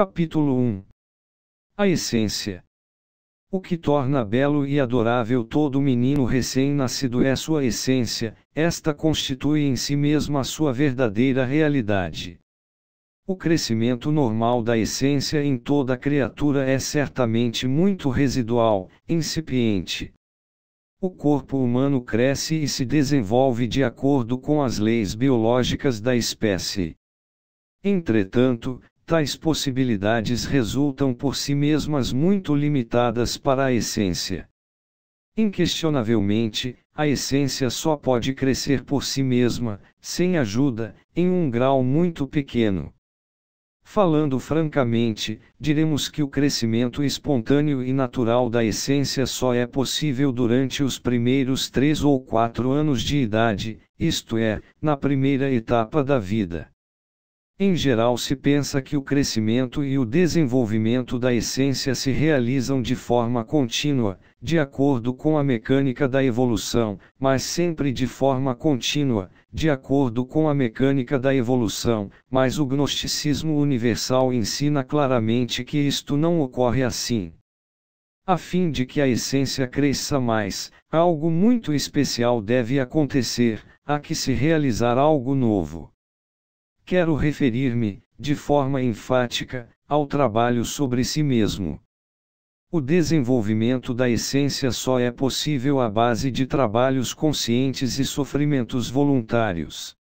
Capítulo 1 A essência. O que torna belo e adorável todo menino recém-nascido é sua essência, esta constitui em si mesma a sua verdadeira realidade. O crescimento normal da essência em toda criatura é certamente muito residual, incipiente. O corpo humano cresce e se desenvolve de acordo com as leis biológicas da espécie. Entretanto, tais possibilidades resultam por si mesmas muito limitadas para a essência. Inquestionavelmente, a essência só pode crescer por si mesma, sem ajuda, em um grau muito pequeno. Falando francamente, diremos que o crescimento espontâneo e natural da essência só é possível durante os primeiros três ou quatro anos de idade, isto é, na primeira etapa da vida. Em geral, se pensa que o crescimento e o desenvolvimento da essência se realizam de forma contínua, de acordo com a mecânica da evolução, mas sempre de forma contínua, de acordo com a mecânica da evolução, mas o gnosticismo universal ensina claramente que isto não ocorre assim a fim de que a essência cresça mais, algo muito especial deve acontecer, há que se realizar algo novo. Quero referir-me, de forma enfática, ao trabalho sobre si mesmo. O desenvolvimento da essência só é possível à base de trabalhos conscientes e sofrimentos voluntários.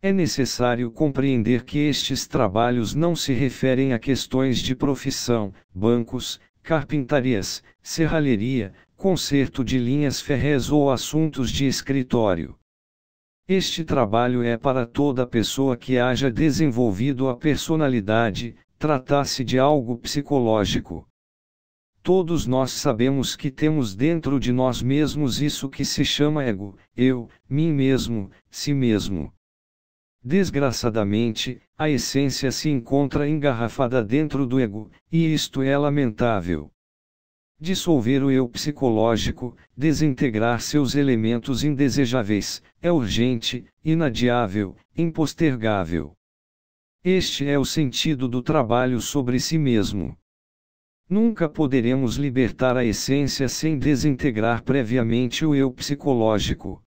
É necessário compreender que estes trabalhos não se referem a questões de profissão, bancos, carpintarias, serralheria, conserto de linhas ferrés ou assuntos de escritório. Este trabalho é para toda pessoa que haja desenvolvido a personalidade, tratar-se de algo psicológico. Todos nós sabemos que temos dentro de nós mesmos isso que se chama ego, eu, mim mesmo, si mesmo. Desgraçadamente, a essência se encontra engarrafada dentro do ego, e isto é lamentável. Dissolver o eu psicológico, desintegrar seus elementos indesejáveis, é urgente, inadiável, impostergável. Este é o sentido do trabalho sobre si mesmo. Nunca poderemos libertar a essência sem desintegrar previamente o eu psicológico.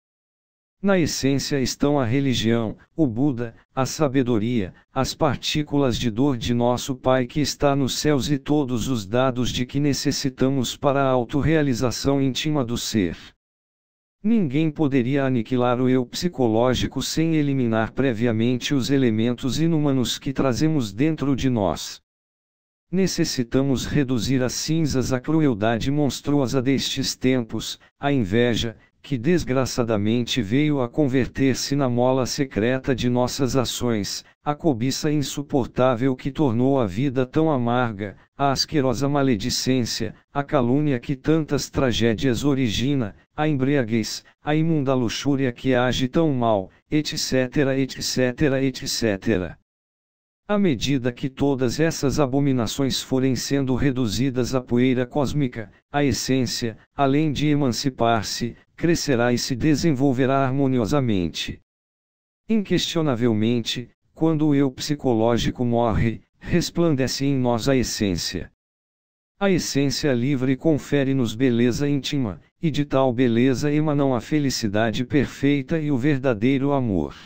Na essência estão a religião, o Buda, a sabedoria, as partículas de dor de nosso Pai que está nos céus e todos os dados de que necessitamos para a autorrealização íntima do ser. Ninguém poderia aniquilar o eu psicológico sem eliminar previamente os elementos inumanos que trazemos dentro de nós. Necessitamos reduzir às cinzas a crueldade monstruosa destes tempos, a inveja, que desgraçadamente veio a converter-se na mola secreta de nossas ações, a cobiça insuportável que tornou a vida tão amarga, a asquerosa maledicência, a calúnia que tantas tragédias origina, a embriaguez, a imunda luxúria que age tão mal, etc, etc, etc. À medida que todas essas abominações forem sendo reduzidas à poeira cósmica, a essência, além de emancipar-se, crescerá e se desenvolverá harmoniosamente. Inquestionavelmente, quando o eu psicológico morre, resplandece em nós a essência. A essência livre confere-nos beleza íntima, e de tal beleza emanam a felicidade perfeita e o verdadeiro amor.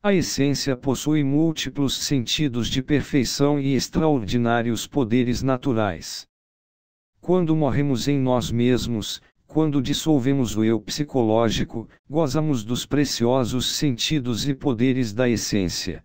A essência possui múltiplos sentidos de perfeição e extraordinários poderes naturais. Quando morremos em nós mesmos, quando dissolvemos o eu psicológico, gozamos dos preciosos sentidos e poderes da essência.